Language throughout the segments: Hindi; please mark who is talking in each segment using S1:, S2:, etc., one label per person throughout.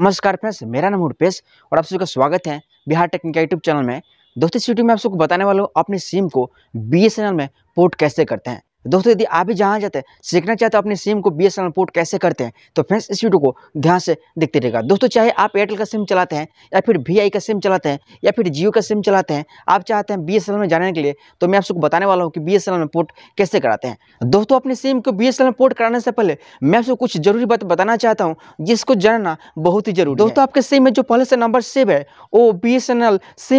S1: नमस्कार फ्रेंड्स मेरा नाम रूपेश और आप सबका स्वागत है बिहार टेक्निक यूट्यूब चैनल में दोस्तों इस वीडियो में आप सबको बताने वाला हूँ अपने सिम को बी में पोर्ट कैसे करते हैं दोस्तों यदि आप भी जहाँ जाते हैं सीखना चाहते हो अपने सिम को बी एस पोर्ट कैसे करते हैं तो फ्रेंड्स इस वीडियो को ध्यान से देखते रहेगा दोस्तों चाहे आप एयरटेल का सिम चलाते हैं या फिर वी का सिम चलाते हैं या फिर जियो का सिम चलाते हैं आप चाहते हैं बी में जाने के लिए तो मैं आपको बताने वाला हूँ कि बी में पोर्ट कैसे कराते हैं दोस्तों अपने सिम को बी में पोर्ट कराने से पहले मैं आपको कुछ जरूरी बात बताना चाहता हूँ जिसको जानना बहुत ही जरूरी दोस्तों आपके सिम में जो पहले से नंबर सेव है वो बी सिम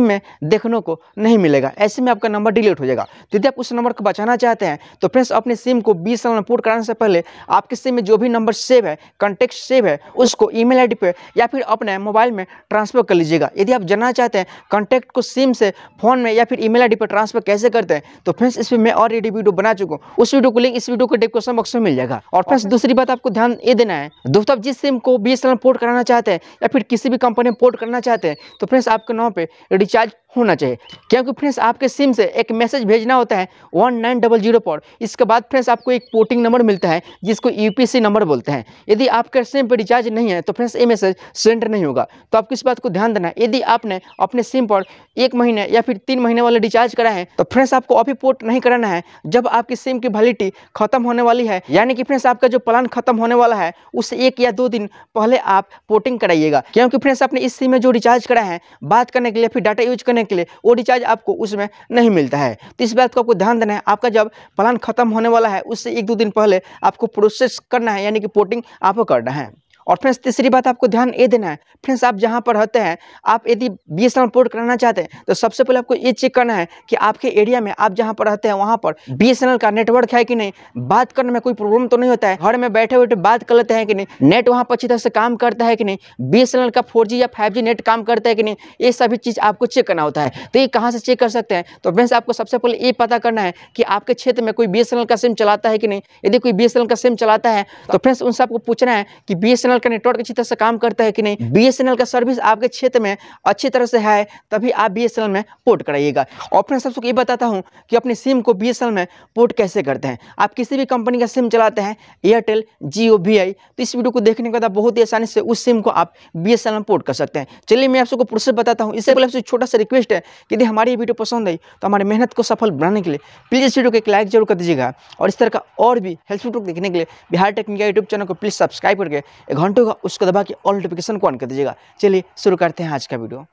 S1: में देखने को नहीं मिलेगा ऐसे में आपका नंबर डिलीट हो जाएगा तो यदि आप उस नंबर को बचाना चाहते हैं तो फ्रेंड्स अपने सिम को बीस साल में पोर्ट कराने से पहले आपके सिम में जो भी नंबर सेव है कॉन्टेक्ट सेव है उसको ई मेल पे या फिर अपने मोबाइल में ट्रांसफ़र कर लीजिएगा यदि आप जानना चाहते हैं कॉन्टैक्ट को सिम से फोन में या फिर ई मेल पर ट्रांसफ़र कैसे करते हैं तो फ्रेंड्स इस पर मैं ऑलरेडी वीडियो बना चुका हूँ उस वीडियो को लिंक इस वीडियो को डिस्क्रिप्शन बॉक्स में मिल जाएगा और फ्रेंड्स दूसरी बात आपको ध्यान ये देना है दोस्तों आप जिस सिम को बी एस पोर्ट कराना चाहते हैं या फिर किसी भी कंपनी में पोर्ट करना चाहते हैं तो फ्रेंड्स आपके नाम पर रिचार्ज होना चाहिए क्योंकि फ्रेंड्स आपके सिम से एक मैसेज भेजना होता है वन नाइन डबल जीरो पर इसके बाद फ्रेंड्स आपको एक पोर्टिंग नंबर मिलता है जिसको यूपीसी नंबर बोलते हैं यदि आपके सिम पर रिचार्ज नहीं है तो फ्रेंड्स ये मैसेज सेंड नहीं होगा तो आपको इस बात को ध्यान देना है यदि आपने अपने सिम पर एक महीने या फिर तीन महीने वाले रिचार्ज करा है तो फ्रेंड्स आपको अभी पोर्ट नहीं कराना है जब आपकी सिम की वैलिडिटी खत्म होने वाली है यानी कि फ्रेंड्स आपका जो प्लान खत्म होने वाला है उससे एक या दो दिन पहले आप पोर्टिंग कराइएगा क्योंकि फ्रेंड्स आपने इस सिम में जो रिचार्ज करा है बात करने के लिए फिर डाटा यूज करने के लिए वो रिचार्ज आपको उसमें नहीं मिलता है तो इस बात को आपको ध्यान देना है आपका जब प्लान खत्म होने वाला है उससे एक दो दिन पहले आपको प्रोसेस करना है यानी कि पोर्टिंग आपको करना है और फ्रेंड्स तीसरी बात आपको ध्यान ये देना है फ्रेंड्स आप जहाँ पर रहते हैं आप यदि बी एस पोर्ट कराना चाहते हैं तो सबसे पहले आपको ये चेक करना है कि आपके एरिया में आप जहाँ पर रहते हैं वहाँ पर बी का नेटवर्क है कि नहीं बात करने में कोई प्रॉब्लम तो नहीं होता है घर में बैठे बैठे बात कर लेते हैं कि नहीं नेट वहाँ पर अच्छी तरह से काम करता है कि नहीं बी का फोर या फाइव नेट काम करता है कि नहीं ये सभी चीज़ आपको चेक करना होता है तो ये कहाँ से चेक कर सकते हैं तो फ्रेंड्स आपको सबसे पहले ये पता करना है कि आपके क्षेत्र में कोई बी का सिम चलाता है कि नहीं यदि कोई बी का सिम चलाता है तो फ्रेंड्स उनसे आपको पूछना है कि बी बीएसएनएल का नेटवर्क अच्छी तरह से काम करता है कि नहीं हम्म। बीएसएनएल का सर्विस आपके क्षेत्र में अच्छी तरह से है तभी आप बीएसएनएल में पोर्ट कराइएगा और फिर सबसे ये बताता हूँ कि अपने सिम को बीएसएनएल में पोर्ट कैसे करते हैं आप किसी भी कंपनी का सिम चलाते हैं एयरटेल जियो वी तो इस वीडियो को देखने के बाद बहुत ही आसानी से उस सिम को आप बी में पोर्ट कर सकते हैं चलिए मैं आप सबको प्रोसेस बताता हूँ इससे पहले आपसे छोटा सा रिक्वेस्ट है यदि हमारी ये वीडियो पसंद आई तो हमारी मेहनत को सफल बनाने के लिए प्लीज़ इस वीडियो को एक लाइक जरूर कर दीजिएगा और इस तरह का और भी हेल्पफुल टॉक देखने के लिए बिहार टेक्निका यूट्यूब चैनल को प्लीज़ सब्सक्राइब करके एक घंटे होगा उसको दबा के ऑल नोटिफिकेशन को ऑन कर दीजिएगा चलिए शुरू करते हैं आज का वीडियो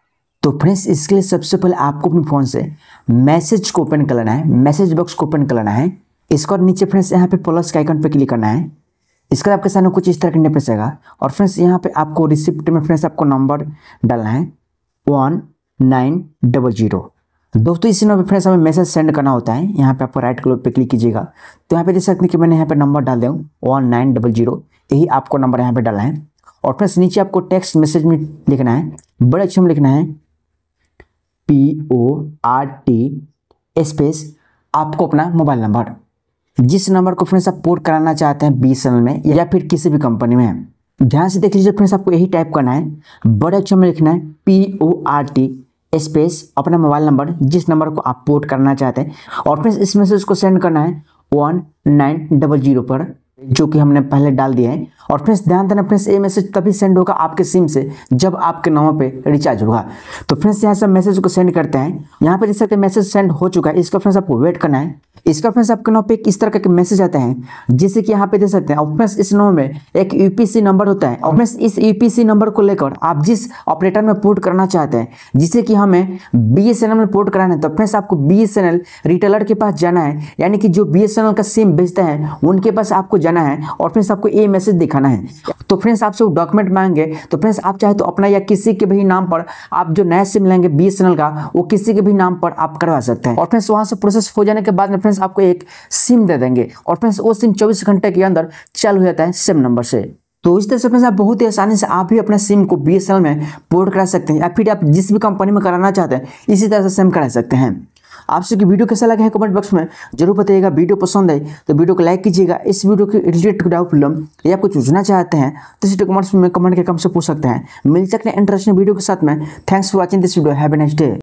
S1: तो फ्रेंड्स इसके लिए सबसे पहले आपको अपने फ़ोन से मैसेज को ओपन कर लेना है मैसेज बॉक्स को ओपन कर लेना है इसका नीचे फ्रेंड्स यहाँ पे प्लस के आइकन पे क्लिक करना है इसके बाद आपके सामने कुछ इस तरह का इंटरफेस आएगा और फ्रेंड्स यहाँ पे आपको रिसिप्ट में फ्रेंड्स आपको नंबर डालना है वन नाइन डबल जीरो दोस्तों इसी नंबर पर फ्रेंड्स हमें मैसेज सेंड करना होता है यहाँ पे आपको राइट कलर पे क्लिक कीजिएगा तो यहाँ पे देख सकते हैं कि मैंने यहाँ पे नंबर डाल दिया हूँ वन नाइन डबल जीरो यही आपको नंबर यहाँ पे डाला है और फ्रेंड्स नीचे आपको टेक्स्ट मैसेज में लिखना है बड़े अक्षर में लिखना है P O R T space आपको अपना मोबाइल नंबर जिस नंबर को फ्रेंड्स आप पोर्ट कराना चाहते हैं बी एन में या फिर किसी भी कंपनी में ध्यान से देख लीजिए फ्रेंड्स आपको यही टाइप करना है बड़े अक्षर में लिखना है P O R T space अपना मोबाइल नंबर जिस नंबर को आप पोर्ट करना चाहते हैं और फ्रेंड्स इस मैसेज को सेंड करना है वन नाइन डबल जीरो पर जो कि हमने पहले डाल दिया है और फ्रेंड्स ध्यान देना फ्रेंड्स ये मैसेज तभी सेंड होगा आपके सिम से जब आपके नामों पे रिचार्ज होगा तो फ्रेंड्स यहाँ से मैसेज को सेंड करते हैं यहाँ पर देख सकते हैं मैसेज सेंड हो चुका है इसका फ्रेंड्स आपको वेट करना है इसका फ्रेंड्स आपके नाम पे इस तरह का मैसेज आता है जैसे कि यहाँ पे देख सकते हैं और फ्रेंड्स इस नाम में एक यूपीसी नंबर होता है और फ्रेंड्स इस यूपीसी नंबर को लेकर आप जिस ऑपरेटर में पोर्ट करना चाहते हैं जिसे कि हमें बी में पोर्ट कराना है तो फ्रेंड्स आपको बी रिटेलर के पास जाना है यानी कि जो बी का सिम बेचते हैं उनके पास आपको जाना देना है और फ्रेंड्स आपको ये मैसेज दिखाना है तो फ्रेंड्स आपसे वो डॉक्यूमेंट मांगे तो फ्रेंड्स आप चाहे तो अपना या किसी के भी नाम पर आप जो नया सिम लेंगे बी का वो किसी के भी नाम पर आप करवा सकते हैं और फ्रेंड्स वहाँ से प्रोसेस हो जाने के बाद में फ्रेंड्स आपको एक सिम दे देंगे और फ्रेंड्स वो सिम चौबीस घंटे के अंदर चल हो जाता है सिम नंबर से तो इस तरह से फ्रेंड्स आप बहुत ही आसानी से आप भी अपने सिम को बी में पोर्ट करा सकते हैं या फिर आप जिस भी कंपनी में कराना चाहते हैं इसी तरह से सिम करा सकते हैं आप सबकी वीडियो कैसा लगा है कमेंट बॉक्स में जरूर बताइएगा वीडियो पसंद आई तो वीडियो को लाइक कीजिएगा इस वीडियो के रिलेटेड डाउट फिल्म या कुछ पूछना चाहते हैं तो इसी कमेंट्स में कमेंट करके से पूछ सकते हैं मिल सकते हैं इंटरेस्टिंग वीडियो के साथ में thanks for watching this video have next day